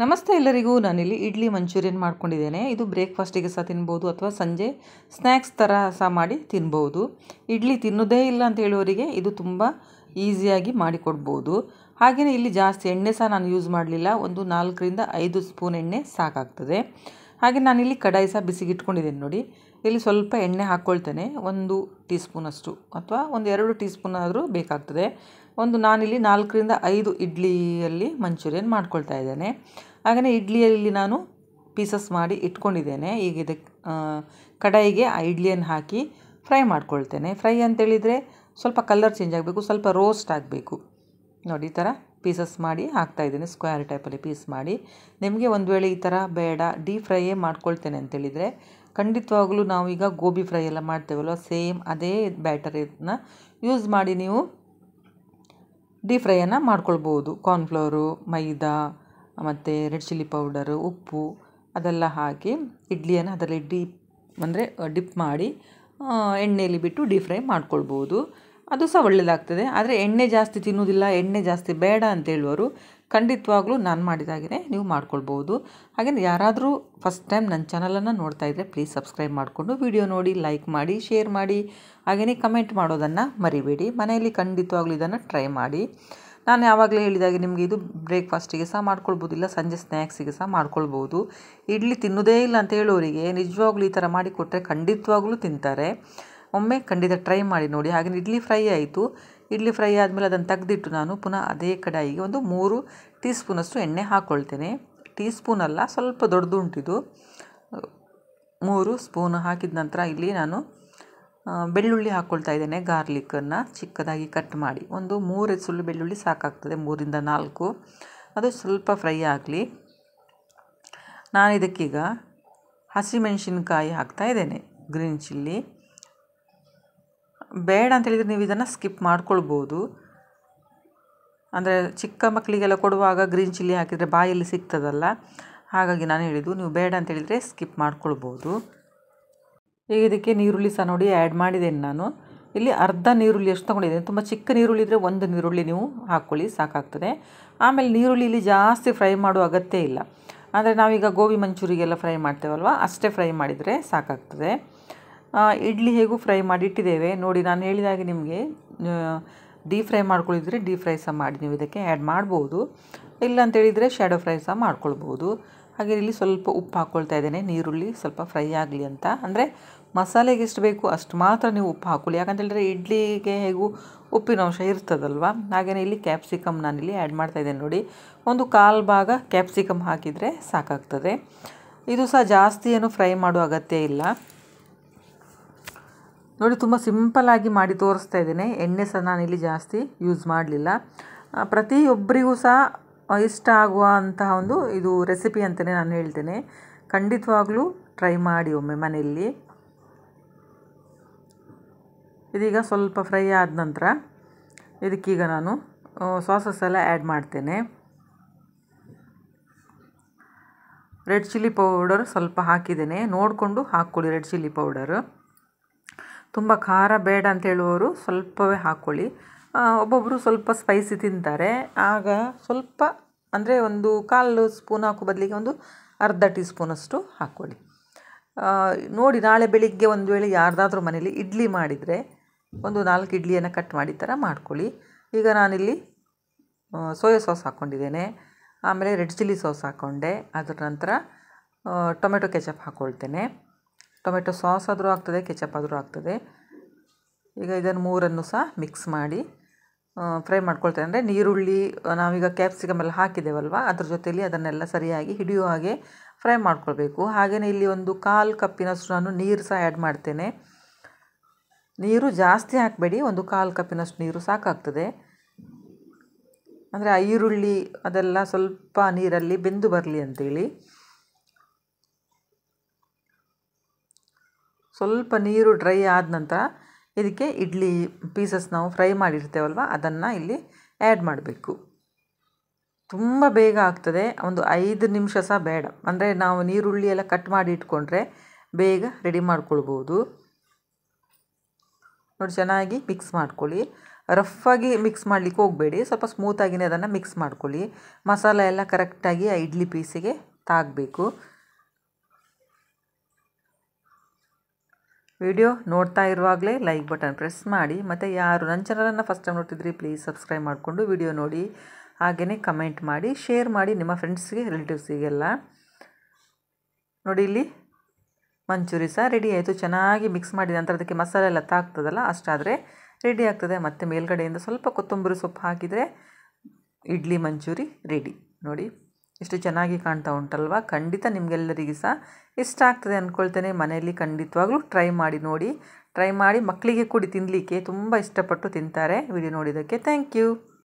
ನಮಸ್ತೆ ಎಲ್ಲರಿಗೂ ನಾನಿಲ್ಲಿ ಇಡ್ಲಿ ಮಂಚೂರಿಯನ್ ಮಾಡ್ಕೊಂಡಿದ್ದೇನೆ ಇದು ಬ್ರೇಕ್ಫಾಸ್ಟಿಗೆ ಸಹ ತಿನ್ಬೋದು ಅಥವಾ ಸಂಜೆ ಸ್ನ್ಯಾಕ್ಸ್ ಥರ ಸಹ ಮಾಡಿ ತಿನ್ಬೋದು ಇಡ್ಲಿ ತಿನ್ನೋದೇ ಇಲ್ಲ ಅಂತ ಹೇಳುವವರಿಗೆ ಇದು ತುಂಬ ಈಸಿಯಾಗಿ ಮಾಡಿಕೊಡ್ಬೋದು ಹಾಗೆಯೇ ಇಲ್ಲಿ ಜಾಸ್ತಿ ಎಣ್ಣೆ ಸಹ ನಾನು ಯೂಸ್ ಮಾಡಲಿಲ್ಲ ಒಂದು ನಾಲ್ಕರಿಂದ ಐದು ಸ್ಪೂನ್ ಎಣ್ಣೆ ಸಾಕಾಗ್ತದೆ ಹಾಗೆ ನಾನಿಲ್ಲಿ ಕಡಾಯಿ ಸಹ ಬಿಸಿಗೆ ಇಟ್ಕೊಂಡಿದ್ದೇನೆ ನೋಡಿ ಇಲ್ಲಿ ಸ್ವಲ್ಪ ಎಣ್ಣೆ ಹಾಕ್ಕೊಳ್ತೇನೆ ಒಂದು ಟೀ ಸ್ಪೂನಷ್ಟು ಅಥವಾ ಒಂದು ಎರಡು ಟೀ ಸ್ಪೂನ್ ಆದರೂ ಬೇಕಾಗ್ತದೆ ಒಂದು ನಾನಿಲ್ಲಿ ನಾಲ್ಕರಿಂದ ಐದು ಇಡ್ಲಿಯಲ್ಲಿ ಮಂಚೂರಿಯನ್ ಮಾಡ್ಕೊಳ್ತಾ ಇದ್ದೇನೆ ಹಾಗೆಯೇ ಇಡ್ಲಿಯಲ್ಲಿ ನಾನು ಪೀಸಸ್ ಮಾಡಿ ಇಟ್ಕೊಂಡಿದ್ದೇನೆ ಈಗ ಇದಕ್ಕೆ ಕಡಾಯಿಗೆ ಆ ಇಡ್ಲಿಯನ್ನು ಹಾಕಿ ಫ್ರೈ ಮಾಡ್ಕೊಳ್ತೇನೆ ಫ್ರೈ ಅಂತೇಳಿದರೆ ಸ್ವಲ್ಪ ಕಲರ್ ಚೇಂಜ್ ಆಗಬೇಕು ಸ್ವಲ್ಪ ರೋಸ್ಟ್ ಆಗಬೇಕು ನೋಡಿ ಈ ಥರ ಪೀಸಸ್ ಮಾಡಿ ಹಾಕ್ತಾಯಿದ್ದೀನಿ ಸ್ಕ್ವೇರ್ ಟೈಪಲ್ಲಿ ಪೀಸ್ ಮಾಡಿ ನಿಮಗೆ ಒಂದು ವೇಳೆ ಈ ಥರ ಬೇಡ ಡೀಪ್ ಫ್ರೈಯೇ ಮಾಡ್ಕೊಳ್ತೇನೆ ಅಂತೇಳಿದರೆ ಖಂಡಿತವಾಗಲೂ ನಾವು ಈಗ ಗೋಬಿ ಫ್ರೈ ಎಲ್ಲ ಮಾಡ್ತೇವಲ್ವ ಸೇಮ್ ಅದೇ ಬ್ಯಾಟರಿನ ಯೂಸ್ ಮಾಡಿ ನೀವು ಡೀಪ್ ಫ್ರೈಯನ್ನು ಮಾಡ್ಕೊಳ್ಬೋದು ಕಾರ್ನ್ಫ್ಲೋರು ಮೈದಾ ಮತ್ತು ರೆಡ್ ಚಿಲ್ಲಿ ಪೌಡರು ಉಪ್ಪು ಅದೆಲ್ಲ ಹಾಕಿ ಇಡ್ಲಿಯನ್ನು ಅದರಲ್ಲಿ ಡೀಪ್ ಅಂದರೆ ಡಿಪ್ ಮಾಡಿ ಎಣ್ಣೆಯಲ್ಲಿ ಬಿಟ್ಟು ಡೀಪ್ ಫ್ರೈ ಮಾಡ್ಕೊಳ್ಬೋದು ಅದು ಸಹ ಒಳ್ಳೆಯದಾಗ್ತದೆ ಆದರೆ ಎಣ್ಣೆ ಜಾಸ್ತಿ ತಿನ್ನುವುದಿಲ್ಲ ಎಣ್ಣೆ ಜಾಸ್ತಿ ಬೇಡ ಅಂತ ಹೇಳುವರು ಖಂಡಿತವಾಗ್ಲೂ ನಾನು ಮಾಡಿದಾಗೆ ನೀವು ಮಾಡ್ಕೊಳ್ಬೋದು ಹಾಗೆಯೇ ಯಾರಾದರೂ ಫಸ್ಟ್ ಟೈಮ್ ನನ್ನ ಚಾನಲನ್ನು ನೋಡ್ತಾ ಇದ್ದರೆ ಪ್ಲೀಸ್ ಸಬ್ಸ್ಕ್ರೈಬ್ ಮಾಡಿಕೊಂಡು ವಿಡಿಯೋ ನೋಡಿ ಲೈಕ್ ಮಾಡಿ ಶೇರ್ ಮಾಡಿ ಹಾಗೆಯೇ ಕಮೆಂಟ್ ಮಾಡೋದನ್ನು ಮರಿಬೇಡಿ ಮನೆಯಲ್ಲಿ ಖಂಡಿತವಾಗ್ಲೂ ಇದನ್ನು ಟ್ರೈ ಮಾಡಿ ನಾನು ಯಾವಾಗಲೇ ಹೇಳಿದಾಗೆ ನಿಮಗೆ ಇದು ಬ್ರೇಕ್ಫಾಸ್ಟಿಗೆ ಸಹ ಮಾಡ್ಕೊಳ್ಬೋದಿಲ್ಲ ಇಲ್ಲ ಸಂಜೆ ಸ್ನ್ಯಾಕ್ಸಿಗೆ ಸಹ ಮಾಡ್ಕೊಳ್ಬೋದು ಇಡ್ಲಿ ತಿನ್ನೋದೇ ಇಲ್ಲ ಅಂತ ಹೇಳೋರಿಗೆ ನಿಜವಾಗ್ಲೂ ಈ ಥರ ಮಾಡಿ ಕೊಟ್ಟರೆ ಖಂಡಿತವಾಗ್ಲೂ ತಿಂತಾರೆ ಒಮ್ಮೆ ಖಂಡಿತ ಟ್ರೈ ಮಾಡಿ ನೋಡಿ ಹಾಗೆ ಇಡ್ಲಿ ಫ್ರೈ ಆಯಿತು ಇಡ್ಲಿ ಫ್ರೈ ಆದಮೇಲೆ ಅದನ್ನು ತೆಗೆದಿಟ್ಟು ನಾನು ಪುನಃ ಅದೇ ಕಡಾಯಿಗೆ ಒಂದು ಮೂರು ಟೀ ಸ್ಪೂನಷ್ಟು ಎಣ್ಣೆ ಹಾಕ್ಕೊಳ್ತೇನೆ ಟೀ ಸ್ಪೂನ್ ಅಲ್ಲ ಸ್ವಲ್ಪ ದೊಡ್ಡದುಂಟಿದು ಮೂರು ಸ್ಪೂನ್ ಹಾಕಿದ ನಂತರ ಇಲ್ಲಿ ನಾನು ಬೆಳ್ಳುಳ್ಳಿ ಹಾಕ್ಕೊಳ್ತಾ ಇದ್ದೇನೆ ಗಾರ್ಲಿಕ್ಕನ್ನು ಚಿಕ್ಕದಾಗಿ ಕಟ್ ಮಾಡಿ ಒಂದು ಮೂರು ಸುಳ್ಳು ಬೆಳ್ಳುಳ್ಳಿ ಸಾಕಾಗ್ತದೆ ಮೂರಿಂದ ನಾಲ್ಕು ಅದು ಸ್ವಲ್ಪ ಫ್ರೈ ಆಗಲಿ ನಾನು ಇದಕ್ಕೀಗ ಹಸಿಮೆಣಸಿನ್ಕಾಯಿ ಹಾಕ್ತಾ ಇದ್ದೇನೆ ಗ್ರೀನ್ ಚಿಲ್ಲಿ ಬೇಡ ಅಂತ ನೀವು ಇದನ್ನು ಸ್ಕಿಪ್ ಮಾಡ್ಕೊಳ್ಬೋದು ಅಂದರೆ ಚಿಕ್ಕ ಮಕ್ಕಳಿಗೆಲ್ಲ ಕೊಡುವಾಗ ಗ್ರೀನ್ ಚಿಲ್ಲಿ ಹಾಕಿದರೆ ಬಾಯಲ್ಲಿ ಸಿಗ್ತದಲ್ಲ ಹಾಗಾಗಿ ನಾನು ಹೇಳಿದ್ದು ನೀವು ಬೇಡ ಅಂತ ಸ್ಕಿಪ್ ಮಾಡ್ಕೊಳ್ಬೋದು ಈಗ ಇದಕ್ಕೆ ನೀರುಳ್ಳಿ ಸಹ ನೋಡಿ ಆ್ಯಡ್ ಮಾಡಿದ್ದೇನೆ ನಾನು ಇಲ್ಲಿ ಅರ್ಧ ನೀರುಳ್ಳಿ ಎಷ್ಟು ತೊಗೊಂಡಿದ್ದೇನೆ ತುಂಬ ಚಿಕ್ಕ ನೀರುಳ್ಳಿ ಇದ್ದರೆ ಒಂದು ನೀರುಳ್ಳಿ ನೀವು ಹಾಕ್ಕೊಳ್ಳಿ ಸಾಕಾಗ್ತದೆ ಆಮೇಲೆ ನೀರುಳ್ಳಿ ಇಲ್ಲಿ ಜಾಸ್ತಿ ಫ್ರೈ ಮಾಡುವ ಅಗತ್ಯ ಇಲ್ಲ ಅಂದರೆ ನಾವೀಗ ಗೋಬಿ ಮಂಚೂರಿಗೆಲ್ಲ ಫ್ರೈ ಮಾಡ್ತೇವಲ್ವ ಅಷ್ಟೇ ಫ್ರೈ ಮಾಡಿದರೆ ಸಾಕಾಗ್ತದೆ ಇಡ್ಲಿ ಹೇಗೂ ಫ್ರೈ ಮಾಡಿಟ್ಟಿದ್ದೇವೆ ನೋಡಿ ನಾನು ಹೇಳಿದಾಗೆ ನಿಮಗೆ ಡೀಪ್ ಫ್ರೈ ಮಾಡ್ಕೊಳ್ಳಿದ್ರೆ ಡೀಪ್ ಫ್ರೈ ಸಹ ಮಾಡಿ ನೀವು ಇದಕ್ಕೆ ಆ್ಯಡ್ ಮಾಡ್ಬೋದು ಇಲ್ಲ ಅಂತೇಳಿದರೆ ಶ್ಯಾಡೋ ಫ್ರೈ ಸಹ ಮಾಡ್ಕೊಳ್ಬೋದು ಹಾಗೆ ಇಲ್ಲಿ ಸ್ವಲ್ಪ ಉಪ್ಪು ಹಾಕ್ಕೊಳ್ತಾ ಇದ್ದೇನೆ ನೀರುಳ್ಳಿ ಸ್ವಲ್ಪ ಫ್ರೈ ಆಗಲಿ ಅಂತ ಅಂದರೆ ಮಸಾಲೆಗೆ ಎಷ್ಟು ಬೇಕು ಅಷ್ಟು ಮಾತ್ರ ನೀವು ಉಪ್ಪು ಹಾಕೊಳ್ಳಿ ಯಾಕಂತೇಳಿದ್ರೆ ಇಡ್ಲಿಗೆ ಹೇಗೂ ಉಪ್ಪಿನ ಅಂಶ ಇರ್ತದಲ್ವ ಹಾಗೆಯೇ ಇಲ್ಲಿ ಕ್ಯಾಪ್ಸಿಕಮ್ ನಾನಿಲ್ಲಿ ಆ್ಯಡ್ ಮಾಡ್ತಾ ಇದ್ದೇನೆ ನೋಡಿ ಒಂದು ಕಾಲು ಭಾಗ ಕ್ಯಾಪ್ಸಿಕಮ್ ಹಾಕಿದರೆ ಸಾಕಾಗ್ತದೆ ಇದು ಸಹ ಜಾಸ್ತಿ ಏನು ಫ್ರೈ ಮಾಡೋ ಅಗತ್ಯ ಇಲ್ಲ ನೋಡಿ ತುಂಬ ಸಿಂಪಲಾಗಿ ಮಾಡಿ ತೋರಿಸ್ತಾ ಇದ್ದೇನೆ ಎಣ್ಣೆ ಸಹ ನಾನಿಲ್ಲಿ ಜಾಸ್ತಿ ಯೂಸ್ ಮಾಡಲಿಲ್ಲ ಪ್ರತಿಯೊಬ್ಬರಿಗೂ ಸಹ ಇಷ್ಟ ಆಗುವ ಅಂತಹ ಒಂದು ಇದು ರೆಸಿಪಿ ಅಂತಲೇ ನಾನು ಹೇಳ್ತೇನೆ ಖಂಡಿತವಾಗ್ಲೂ ಟ್ರೈ ಮಾಡಿ ಒಮ್ಮೆ ಮನೆಯಲ್ಲಿ ಇದೀಗ ಸ್ವಲ್ಪ ಫ್ರೈ ಆದ ನಂತರ ಇದಕ್ಕೀಗ ನಾನು ಸಾಸಸ್ ಎಲ್ಲ ಆ್ಯಡ್ ಮಾಡ್ತೇನೆ ರೆಡ್ ಚಿಲ್ಲಿ ಪೌಡರ್ ಸ್ವಲ್ಪ ಹಾಕಿದ್ದೇನೆ ನೋಡಿಕೊಂಡು ಹಾಕ್ಕೊಳ್ಳಿ ರೆಡ್ ಚಿಲ್ಲಿ ಪೌಡರು ತುಂಬ ಖಾರ ಬೇಡ ಅಂತ ಹೇಳುವವರು ಸ್ವಲ್ಪವೇ ಹಾಕ್ಕೊಳ್ಳಿ ಒಬ್ಬೊಬ್ಬರು ಸ್ವಲ್ಪ ಸ್ಪೈಸಿ ತಿಂತಾರೆ ಆಗ ಸ್ವಲ್ಪ ಅಂದರೆ ಒಂದು ಕಾಲು ಸ್ಪೂನ್ ಹಾಕೋ ಬದಲಿಗೆ ಒಂದು ಅರ್ಧ ಟೀ ಸ್ಪೂನಷ್ಟು ಹಾಕ್ಕೊಳ್ಳಿ ನೋಡಿ ನಾಳೆ ಬೆಳಿಗ್ಗೆ ಒಂದು ವೇಳೆ ಯಾರ್ದಾದ್ರೂ ಮನೇಲಿ ಇಡ್ಲಿ ಮಾಡಿದರೆ ಒಂದು ನಾಲ್ಕು ಇಡ್ಲಿಯನ್ನು ಕಟ್ ಮಾಡಿ ಥರ ಮಾಡ್ಕೊಳ್ಳಿ ಈಗ ನಾನಿಲ್ಲಿ ಸೋಯಾ ಸಾಸ್ ಹಾಕ್ಕೊಂಡಿದ್ದೇನೆ ಆಮೇಲೆ ರೆಡ್ ಚಿಲ್ಲಿ ಸಾಸ್ ಹಾಕ್ಕೊಂಡೆ ಅದರ ನಂತರ ಟೊಮೆಟೊ ಕೆಚಪ್ ಹಾಕ್ಕೊಳ್ತೇನೆ ಟೊಮೆಟೊ ಸಾಸ್ ಆದರೂ ಆಗ್ತದೆ ಕೆಚಪ್ ಆದರೂ ಆಗ್ತದೆ ಈಗ ಇದನ್ನು ಮೂರನ್ನು ಸಹ ಮಿಕ್ಸ್ ಮಾಡಿ ಫ್ರೈ ಮಾಡ್ಕೊಳ್ತೇನೆ ಅಂದರೆ ನೀರುಳ್ಳಿ ನಾವೀಗ ಕ್ಯಾಪ್ಸಿಕಮ್ ಎಲ್ಲ ಹಾಕಿದ್ದೇವಲ್ವ ಅದ್ರ ಜೊತೆಯಲ್ಲಿ ಅದನ್ನೆಲ್ಲ ಸರಿಯಾಗಿ ಹಿಡಿಯೋ ಹಾಗೆ ಫ್ರೈ ಮಾಡ್ಕೊಳ್ಬೇಕು ಹಾಗೆಯೇ ಇಲ್ಲಿ ಒಂದು ಕಾಲು ಕಪ್ಪಿನಷ್ಟು ನಾನು ನೀರು ಸಹ ಆ್ಯಡ್ ಮಾಡ್ತೇನೆ ನೀರು ಜಾಸ್ತಿ ಹಾಕಬೇಡಿ ಒಂದು ಕಾಲು ಕಪ್ಪಿನಷ್ಟು ನೀರು ಸಾಕಾಗ್ತದೆ ಅಂದರೆ ಈರುಳ್ಳಿ ಅದೆಲ್ಲ ಸ್ವಲ್ಪ ನೀರಲ್ಲಿ ಬೆಂದು ಬರಲಿ ಅಂತೇಳಿ ಸ್ವಲ್ಪ ನೀರು ಡ್ರೈ ಆದ ನಂತರ ಇದಕ್ಕೆ ಇಡ್ಲಿ ಪೀಸಸ್ ನಾವು ಫ್ರೈ ಮಾಡಿರ್ತೇವಲ್ವ ಅದನ್ನು ಇಲ್ಲಿ ಆ್ಯಡ್ ಮಾಡಬೇಕು ತುಂಬ ಬೇಗ ಆಗ್ತದೆ ಒಂದು ಐದು ನಿಮಿಷ ಸಹ ಬೇಡ ಅಂದರೆ ನಾವು ನೀರುಳ್ಳಿ ಎಲ್ಲ ಕಟ್ ಮಾಡಿ ಇಟ್ಕೊಂಡ್ರೆ ಬೇಗ ರೆಡಿ ಮಾಡ್ಕೊಳ್ಬೋದು ನೋಡಿ ಚೆನ್ನಾಗಿ ಮಿಕ್ಸ್ ಮಾಡ್ಕೊಳ್ಳಿ ಆಗಿ ಮಿಕ್ಸ್ ಮಾಡಲಿಕ್ಕೆ ಹೋಗಬೇಡಿ ಸ್ವಲ್ಪ ಸ್ಮೂತಾಗಿನೇ ಅದನ್ನು ಮಿಕ್ಸ್ ಮಾಡ್ಕೊಳ್ಳಿ ಮಸಾಲ ಎಲ್ಲ ಕರೆಕ್ಟಾಗಿ ಆ ಇಡ್ಲಿ ಪೀಸಿಗೆ ತಾಗಬೇಕು ವಿಡಿಯೋ ನೋಡ್ತಾ ಇರುವಾಗಲೇ ಲೈಕ್ ಬಟನ್ ಪ್ರೆಸ್ ಮಾಡಿ ಮತ್ತು ಯಾರು ನನ್ನ ಚಾನಲನ್ನು ಫಸ್ಟ್ ಟೈಮ್ ನೋಡ್ತಿದ್ರಿ ಪ್ಲೀಸ್ ಸಬ್ಸ್ಕ್ರೈಬ್ ಮಾಡಿಕೊಂಡು ವಿಡಿಯೋ ನೋಡಿ ಹಾಗೆಯೇ ಕಮೆಂಟ್ ಮಾಡಿ ಶೇರ್ ಮಾಡಿ ನಿಮ್ಮ ಫ್ರೆಂಡ್ಸ್ಗೆ ರಿಲೇಟಿವ್ಸಿಗೆಲ್ಲ ನೋಡಿ ಇಲ್ಲಿ ಮಂಚೂರಿ ಸಹ ರೆಡಿ ಆಯಿತು ಚೆನ್ನಾಗಿ ಮಿಕ್ಸ್ ಮಾಡಿದ ನಂತರ ಅದಕ್ಕೆ ಮಸಾಲೆ ಎಲ್ಲ ತಾಗ್ತದಲ್ಲ ಅಷ್ಟಾದರೆ ರೆಡಿ ಆಗ್ತದೆ ಮತ್ತು ಮೇಲ್ಗಡೆಯಿಂದ ಸ್ವಲ್ಪ ಕೊತ್ತಂಬರಿ ಸೊಪ್ಪು ಹಾಕಿದರೆ ಇಡ್ಲಿ ಮಂಚೂರಿ ರೆಡಿ ನೋಡಿ ಇಷ್ಟು ಚೆನ್ನಾಗಿ ಕಾಣ್ತಾ ಉಂಟಲ್ವಾ ಖಂಡಿತ ನಿಮಗೆಲ್ಲರಿಗೂ ಸಹ ಇಷ್ಟ ಆಗ್ತದೆ ಅಂದ್ಕೊಳ್ತೇನೆ ಮನೆಯಲ್ಲಿ ಖಂಡಿತವಾಗಲೂ ಟ್ರೈ ಮಾಡಿ ನೋಡಿ ಟ್ರೈ ಮಾಡಿ ಮಕ್ಕಳಿಗೆ ಕೂಡಿ ತಿನ್ನಲಿಕ್ಕೆ ತುಂಬ ಇಷ್ಟಪಟ್ಟು ತಿಂತಾರೆ ವಿಡಿಯೋ ನೋಡಿದ್ದಕ್ಕೆ ಥ್ಯಾಂಕ್ ಯು